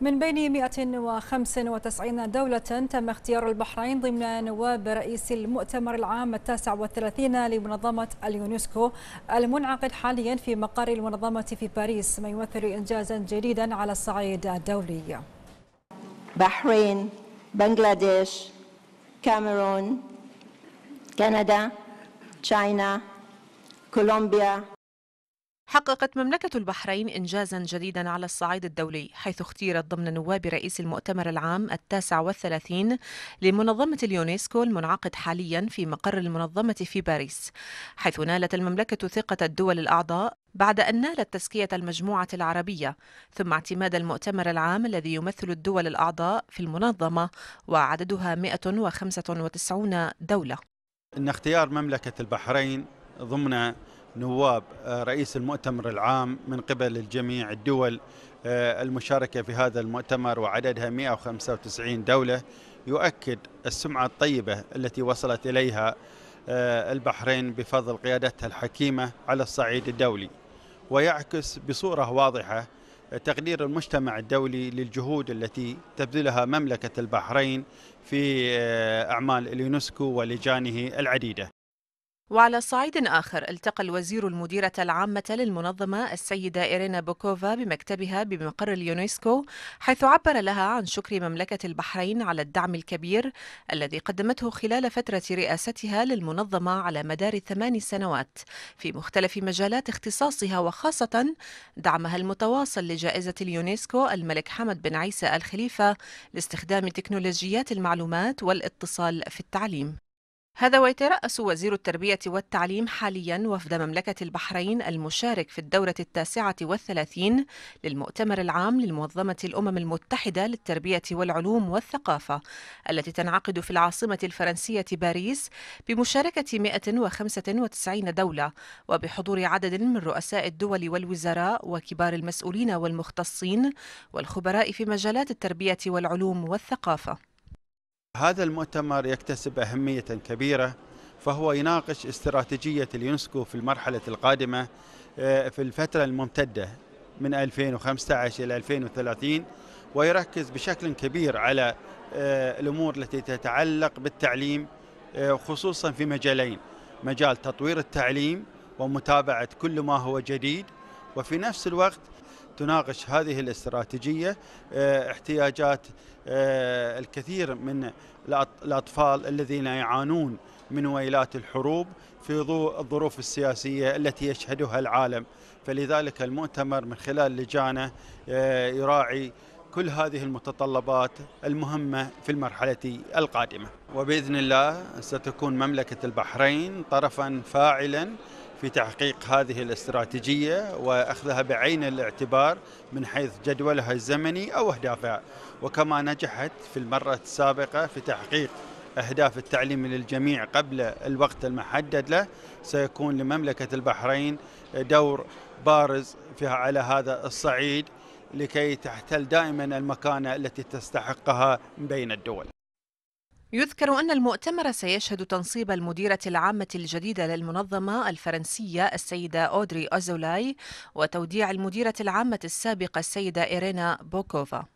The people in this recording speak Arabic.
من بين 195 دولة تم اختيار البحرين ضمن نواب رئيس المؤتمر العام التاسع والثلاثين لمنظمة اليونسكو المنعقد حاليا في مقر المنظمة في باريس ما يمثل إنجازا جديدا على الصعيد الدولي بحرين بنغلاديش كاميرون كندا تشاينا كولومبيا حققت مملكة البحرين إنجازا جديدا على الصعيد الدولي حيث اختيرت ضمن نواب رئيس المؤتمر العام التاسع والثلاثين لمنظمة اليونسكو المنعقد حاليا في مقر المنظمة في باريس حيث نالت المملكة ثقة الدول الأعضاء بعد أن نالت تزكية المجموعة العربية ثم اعتماد المؤتمر العام الذي يمثل الدول الأعضاء في المنظمة وعددها 195 دولة إن اختيار مملكة البحرين ضمن نواب آه، رئيس المؤتمر العام من قبل الجميع الدول آه، المشاركة في هذا المؤتمر وعددها 195 دولة يؤكد السمعة الطيبة التي وصلت إليها آه، البحرين بفضل قيادتها الحكيمة على الصعيد الدولي ويعكس بصورة واضحة تقدير المجتمع الدولي للجهود التي تبذلها مملكة البحرين في أعمال اليونسكو ولجانه العديدة وعلى صعيد آخر التقى الوزير المديرة العامة للمنظمة السيدة إيرينا بوكوفا بمكتبها بمقر اليونسكو حيث عبر لها عن شكر مملكة البحرين على الدعم الكبير الذي قدمته خلال فترة رئاستها للمنظمة على مدار ثمان سنوات في مختلف مجالات اختصاصها وخاصة دعمها المتواصل لجائزة اليونسكو الملك حمد بن عيسى الخليفة لاستخدام تكنولوجيات المعلومات والاتصال في التعليم هذا ويترأس وزير التربية والتعليم حاليا وفد مملكة البحرين المشارك في الدورة التاسعة والثلاثين للمؤتمر العام للمنظمة الأمم المتحدة للتربية والعلوم والثقافة التي تنعقد في العاصمة الفرنسية باريس بمشاركة 195 دولة وبحضور عدد من رؤساء الدول والوزراء وكبار المسؤولين والمختصين والخبراء في مجالات التربية والعلوم والثقافة هذا المؤتمر يكتسب أهمية كبيرة فهو يناقش استراتيجية اليونسكو في المرحلة القادمة آه، في الفترة الممتدة من 2015 إلى 2030 ويركز بشكل كبير على آه، الأمور التي تتعلق بالتعليم آه، خصوصا في مجالين مجال تطوير التعليم ومتابعة كل ما هو جديد وفي نفس الوقت تناقش هذه الاستراتيجية آه، احتياجات آه، الكثير من الأطفال الذين يعانون من ويلات الحروب في ضوء الظروف السياسية التي يشهدها العالم فلذلك المؤتمر من خلال لجانه آه، يراعي كل هذه المتطلبات المهمة في المرحلة القادمة وبإذن الله ستكون مملكة البحرين طرفا فاعلا في تحقيق هذه الاستراتيجية وأخذها بعين الاعتبار من حيث جدولها الزمني أو أهدافها وكما نجحت في المرة السابقة في تحقيق أهداف التعليم للجميع قبل الوقت المحدد له سيكون لمملكة البحرين دور بارز فيها على هذا الصعيد لكي تحتل دائما المكانة التي تستحقها بين الدول يذكر أن المؤتمر سيشهد تنصيب المديرة العامة الجديدة للمنظمة الفرنسية السيدة أودري أوزولاي وتوديع المديرة العامة السابقة السيدة إيرينا بوكوفا